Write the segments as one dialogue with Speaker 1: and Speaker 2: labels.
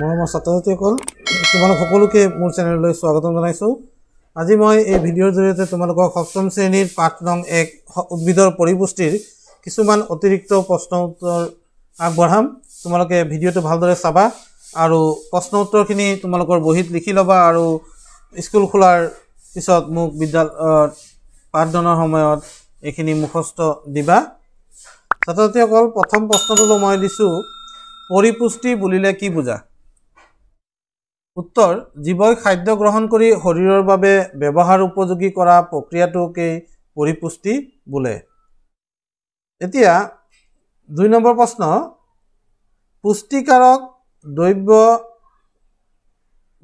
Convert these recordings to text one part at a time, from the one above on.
Speaker 1: মৰমৰ ছাত্ৰ ছাত্ৰীসকল তোমালোক সকলোকে মোৰ চেনেললৈ স্বাগতম জনাইছোঁ আজি মই এই ভিডিঅ'ৰ জৰিয়তে তোমালোকক সপ্তম শ্ৰেণীৰ পাঠ নং এক উদ্ভিদৰ পৰিপুষ্টিৰ কিছুমান অতিৰিক্ত প্ৰশ্ন উত্তৰ আগবঢ়াম তোমালোকে ভিডিঅ'টো ভালদৰে চাবা আৰু প্ৰশ্ন উত্তৰখিনি তোমালোকৰ বহীত লিখি ল'বা আৰু স্কুল খোলাৰ পিছত মোক বিদ্যালয় পাঠদানৰ সময়ত এইখিনি মুখস্থ দিবা ছাত্ৰ ছাত্ৰীসকল প্ৰথম প্ৰশ্নটোলৈ মই দিছোঁ পৰিপুষ্টি বুলিলে কি বুজা উত্তৰ জীৱই খাদ্য গ্ৰহণ কৰি শৰীৰৰ বাবে ব্যৱহাৰ উপযোগী কৰা প্ৰক্ৰিয়াটোকেই পৰিপুষ্টি বোলে এতিয়া দুই নম্বৰ প্ৰশ্ন পুষ্টিকাৰক দ্ৰব্য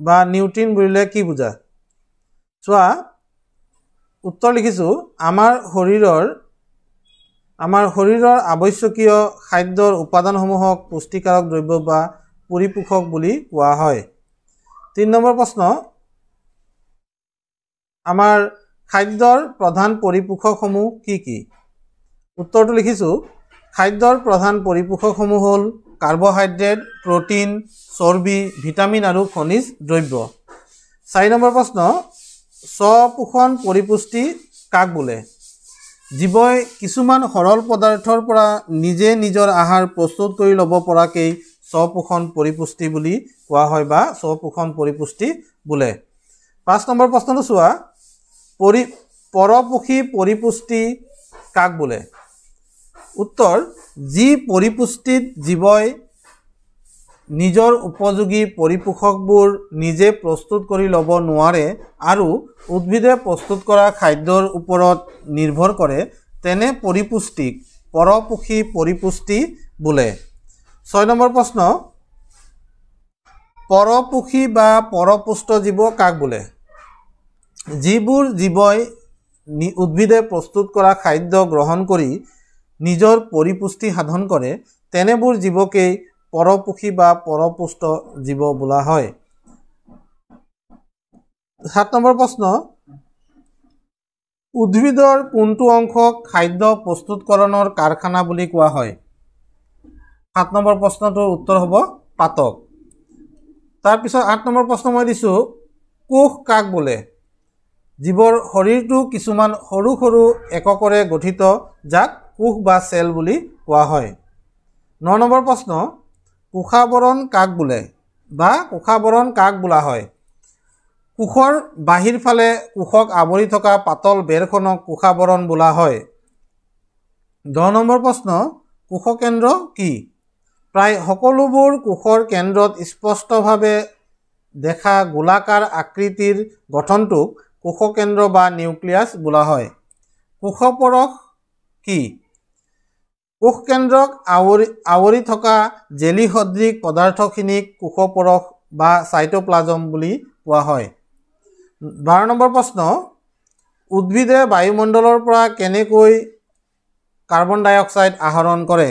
Speaker 1: বা নিউট্ৰিন বুলিলে কি বুজা চোৱা উত্তৰ লিখিছোঁ আমাৰ শৰীৰৰ আমাৰ শৰীৰৰ আৱশ্যকীয় খাদ্যৰ উপাদানসমূহক পুষ্টিকাৰক দ্ৰব্য বা পৰিপোষক বুলি কোৱা হয় তিন নম্বর প্রশ্ন আমার খাদ্যর প্রধান পরিপূষক সমূহ কি কি উত্তরটা লিখিছো খাদ্যর প্রধান পরিপূষক সমূহ হল কার্বোহাইড্রেট প্রোটিন চর্বি ভিটামিন আর খনিজ দ্রব্য চারি নম্বর প্রশ্ন স্বপোষণ পরিপুষ্টি কাক বোলে জীবয় কিছুমান সরল পদার্থরপরা নিজে নিজের আহার প্রস্তুত করে লোক স্বপোষণ পৰিপুষ্টি বুলি কোৱা হয় বা স্বপোষণ পৰিপুষ্টি বোলে পাঁচ নম্বৰ প্ৰশ্নটো চোৱা পৰি পৰপক্ষী পৰিপুষ্টি কাক বোলে উত্তৰ যি পৰিপুষ্টিত জীৱই নিজৰ উপযোগী পৰিপোষকবোৰ নিজে প্ৰস্তুত কৰি ল'ব নোৱাৰে আৰু উদ্ভিদে প্ৰস্তুত কৰা খাদ্যৰ ওপৰত নিৰ্ভৰ কৰে তেনে পৰিপুষ্টিক পৰপক্ষী পৰিপুষ্টি বোলে ছয় নম্বৰ প্ৰশ্ন পৰপুখী বা পৰপুষ্ট জীৱ কাক বোলে যিবোৰ জীৱই উদ্ভিদে প্ৰস্তুত কৰা খাদ্য গ্ৰহণ কৰি নিজৰ পৰিপুষ্টি সাধন কৰে তেনেবোৰ জীৱকেই পৰপুখী বা পৰপুষ্ট জীৱ বোলা হয় সাত নম্বৰ প্ৰশ্ন উদ্ভিদৰ কোনটো অংশক খাদ্য প্ৰস্তুতকৰণৰ কাৰখানা বুলি কোৱা হয় সাত নম্বৰ প্ৰশ্নটোৰ উত্তৰ হ'ব পাতক তাৰপিছত আঠ নম্বৰ প্ৰশ্ন মই দিছোঁ কোষ কাক বোলে জীৱৰ শৰীৰটো কিছুমান সৰু সৰু এককৰে গঠিত যাক কোষ বা চেল বুলি কোৱা হয় ন নম্বৰ প্ৰশ্ন কোষাৱৰণ কাক বোলে বা কোষাৱৰণ কাক বোলা হয় কোষৰ বাহিৰ ফালে কোষক আৱৰি থকা পাতল বেৰখনক কোষাৱৰণ বোলা হয় দহ নম্বৰ প্ৰশ্ন কোষকেন্দ্ৰ কি প্ৰায় সকলোবোৰ কোষৰ কেন্দ্ৰত স্পষ্টভাৱে দেখা গোলাকাৰ আকৃতিৰ গঠনটোক কোষকেন্দ্ৰ বা নিউক্লিয়াছ বোলা হয় কোষপৰশ কি কোষকেন্দ্ৰক আৱৰি আৱৰি থকা জেলি সদৃশ পদাৰ্থখিনিক কোষপৰশ বা চাইট'প্লাজম বুলি কোৱা হয় বাৰ নম্বৰ প্ৰশ্ন উদ্ভিদে বায়ুমণ্ডলৰ পৰা কেনেকৈ কাৰ্বন ডাই অক্সাইড আহৰণ কৰে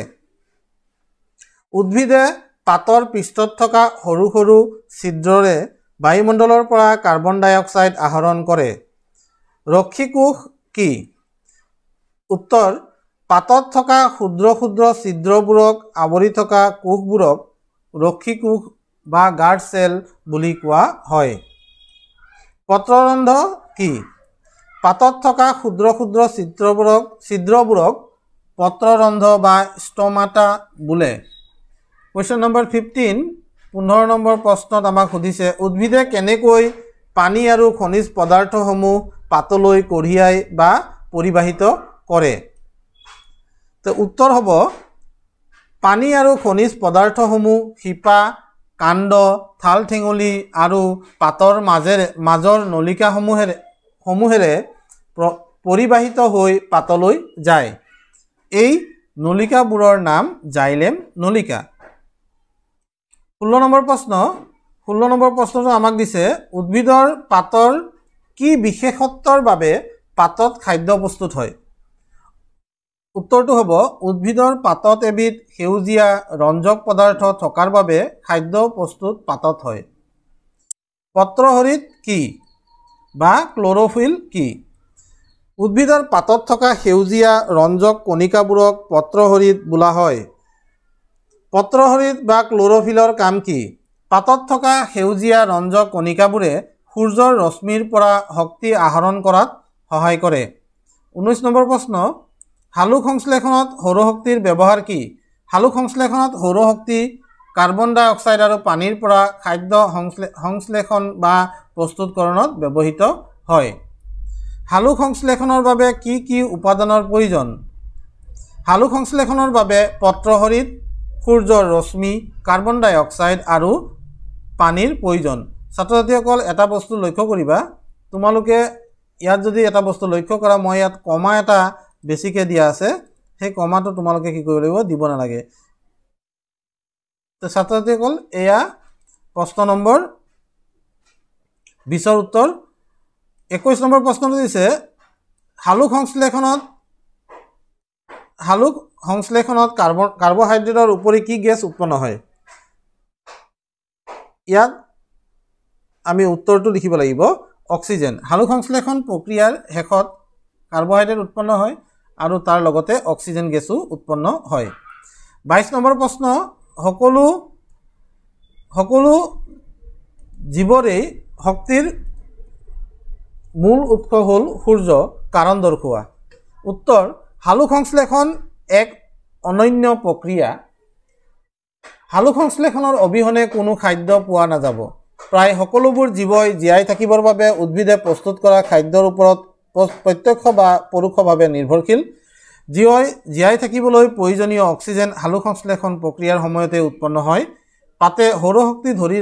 Speaker 1: উদ্ভিদে পাতৰ পৃষ্ঠত থকা সৰু সৰু ছিদ্ৰৰে বায়ুমণ্ডলৰ পৰা কাৰ্বন ডাই অক্সাইড আহৰণ কৰে ৰক্ষী কোষ কি উত্তৰ পাতত থকা ক্ষুদ্ৰ ক্ষুদ্ৰ ছিদ্ৰবোৰক আৱৰি থকা কোষবোৰক ৰক্ষী কোষ বা গাৰ্ড চেল বুলি কোৱা হয় পত্ৰৰন্ধ কি পাতত থকা ক্ষুদ্ৰ ক্ষুদ্ৰ চিত্ৰবোৰক ছিদ্ৰবোৰক পত্ৰৰন্ধ বা ষ্টমাটা বোলে কুৱেশ্যন নম্বৰ ফিফটিন পোন্ধৰ নম্বৰ প্ৰশ্নত আমাক সুধিছে উদ্ভিদে কেনেকৈ পানী আৰু খনিজ পদাৰ্থসমূহ পাতলৈ কঢ়িয়াই বা পৰিবাহিত কৰে তো উত্তৰ হ'ব পানী আৰু খনিজ পদাৰ্থসমূহ শিপা কাণ্ড থাল ঠেঙুলি আৰু পাতৰ মাজেৰে মাজৰ নলিকাসমূহেৰে সমূহেৰে পৰিবাহিত হৈ পাতলৈ যায় এই নলিকাবোৰৰ নাম জাইলেম নলিকা ষোল্ল নম্বৰ প্ৰশ্ন ষোল্ল নম্বৰ প্ৰশ্নটো আমাক দিছে উদ্ভিদৰ পাতৰ কি বিশেষত্বৰ বাবে পাতত খাদ্য প্ৰস্তুত হয় উত্তৰটো হ'ব উদ্ভিদৰ পাতত এবিধ সেউজীয়া ৰঞ্জক পদাৰ্থ থকাৰ বাবে খাদ্য প্ৰস্তুত পাতত হয় পত্ৰহৰিত কি বা ক্ল'ৰফিল কি উদ্ভিদৰ পাতত থকা সেউজীয়া ৰঞ্জক কণিকাবোৰক পত্ৰহৰিত বোলা হয় পত্ৰহৰিত বা ক্লৰফিলৰ কাম কি পাতত থকা সেউজীয়া ৰঞ্জ কণিকাবোৰে সূৰ্যৰ ৰশ্মিৰ পৰা শক্তি আহৰণ কৰাত সহায় কৰে ঊনৈছ নম্বৰ প্ৰশ্ন শালুক সংশ্লেষণত শক্তিৰ ব্যৱহাৰ কি শালুক সংশ্লেষণত শক্তি কাৰ্বন ডাই অক্সাইড আৰু পানীৰ পৰা খাদ্য সংশ্লে সংশ্লেষণ বা প্ৰস্তুতকৰণত ব্যৱহৃত হয় শালুক সংশ্লেষণৰ বাবে কি কি উপাদানৰ প্ৰয়োজন শালুক সংশ্লেষণৰ বাবে পত্ৰহৰিত সূৰ্যৰ ৰশ্মি কাৰ্বন ডাই অক্সাইড আৰু পানীৰ প্ৰয়োজন ছাত্ৰ ছাত্ৰীসকল এটা বস্তু লক্ষ্য কৰিবা তোমালোকে ইয়াত যদি এটা বস্তু লক্ষ্য কৰা মই ইয়াত কমা এটা বেছিকৈ দিয়া আছে সেই কমাটো তোমালোকে কি কৰিব লাগিব দিব নালাগে ছাত্ৰ ছাত্ৰীসকল এয়া প্ৰশ্ন নম্বৰ বিছৰ উত্তৰ একৈছ নম্বৰ প্ৰশ্নটো দিছে শালুক সংশ্লেষণত হালুক সংশ্লেষণত কাৰ্ব কাৰ্বহাইড্ৰেটৰ উপৰি কি গেছ উৎপন্ন হয় ইয়াত আমি উত্তৰটো লিখিব লাগিব অক্সিজেন হালুক সংশ্লেষণ প্ৰক্ৰিয়াৰ শেষত কাৰ্বহাইড্ৰেট উৎপন্ন হয় আৰু তাৰ লগতে অক্সিজেন গেছো উৎপন্ন হয় বাইছ নম্বৰ প্ৰশ্ন সকলো সকলো জীৱৰেই শক্তিৰ মূল উৎস হ'ল সূৰ্য কাৰণ দৰ্শোৱা উত্তৰ হালুক সংশ্লেষণ এক অনন্য প্ৰক্ৰিয়া হালুক সংশ্লেষণৰ অবিহনে কোনো খাদ্য পোৱা নাযাব প্ৰায় সকলোবোৰ জীৱই জীয়াই থাকিবৰ বাবে উদ্ভিদে প্ৰস্তুত কৰা খাদ্যৰ ওপৰত প্ৰত্যক্ষ বা পৰোক্ষভাৱে নিৰ্ভৰশীল জীৱই জীয়াই থাকিবলৈ প্ৰয়োজনীয় অক্সিজেন হালুক সংশ্লেষণ প্ৰক্ৰিয়াৰ সময়তে উৎপন্ন হয় পাতে সৌৰ শক্তি ধৰি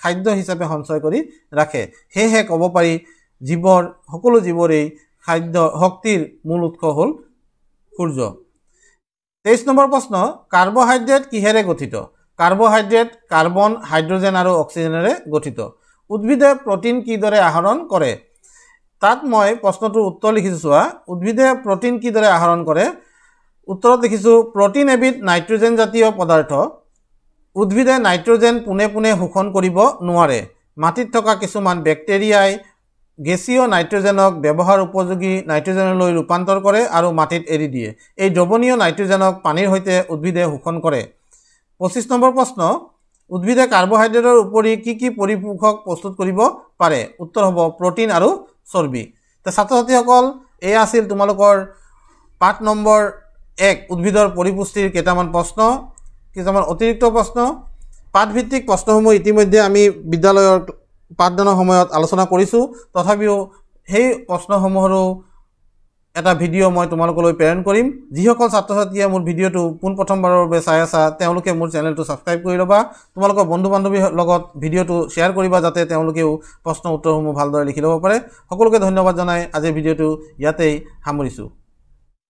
Speaker 1: খাদ্য হিচাপে সঞ্চয় কৰি ৰাখে সেয়েহে ক'ব পাৰি জীৱৰ সকলো জীৱৰেই খাদ্য শক্তিৰ মূল উৎস হ'ল সূৰ্য তেইছ নম্বৰ প্ৰশ্ন কাৰ্বহাইড্ৰেট কিহেৰে গঠিত কাৰ্বহাইড্ৰেট কাৰ্বন হাইড্ৰজেন আৰু অক্সিজেনেৰে গঠিত উদ্ভিদে প্ৰটিন কিদৰে আহৰণ কৰে তাত মই প্ৰশ্নটোৰ উত্তৰ লিখিছোঁ চোৱা উদ্ভিদে প্ৰটিন কিদৰে আহৰণ কৰে উত্তৰত লিখিছোঁ প্ৰটিন এবিধ নাইট্ৰজেন জাতীয় পদাৰ্থ উদ্ভিদে নাইট্ৰজেন পোনে পোনে শোষণ কৰিব নোৱাৰে মাটিত থকা কিছুমান বেক্টেৰিয়াই গেছীয় নাইট্ৰজেনক ব্যৱহাৰ উপযোগী নাইট্ৰজেনলৈ ৰূপান্তৰ কৰে আৰু মাটিত এৰি দিয়ে এই দ্ৰৱণীয় নাইট্ৰজেনক পানীৰ সৈতে উদ্ভিদে শোষণ কৰে পঁচিছ নম্বৰ প্ৰশ্ন উদ্ভিদে কাৰ্বহাইড্ৰেটৰ উপৰি কি কি পৰিপোষক প্ৰস্তুত কৰিব পাৰে উত্তৰ হ'ব প্ৰটিন আৰু চৰ্বি তে ছাত্ৰ ছাত্ৰীসকল এয়া আছিল তোমালোকৰ পাঠ নম্বৰ এক উদ্ভিদৰ পৰিপুষ্টিৰ কেইটামান প্ৰশ্ন কেইটামান অতিৰিক্ত প্ৰশ্ন পাঠভিত্তিক প্ৰশ্নসমূহ ইতিমধ্যে আমি বিদ্যালয়ৰ পাঠদানৰ সময়ত আলোচনা কৰিছোঁ তথাপিও সেই প্ৰশ্নসমূহৰো এটা ভিডিঅ' মই তোমালোকলৈ প্ৰেৰণ কৰিম যিসকল ছাত্ৰ ছাত্ৰীয়ে মোৰ ভিডিঅ'টো পোনপ্ৰথমবাৰৰ বাবে চাই আছা তেওঁলোকে মোৰ চেনেলটো ছাবস্ক্ৰাইব কৰি ল'বা তোমালোকৰ বন্ধু বান্ধৱীৰ লগত ভিডিঅ'টো শ্বেয়াৰ কৰিবা যাতে তেওঁলোকেও প্ৰশ্ন উত্তৰসমূহ ভালদৰে লিখি ল'ব পাৰে সকলোকে ধন্যবাদ জনাই আজিৰ ভিডিঅ'টো ইয়াতেই সামৰিছোঁ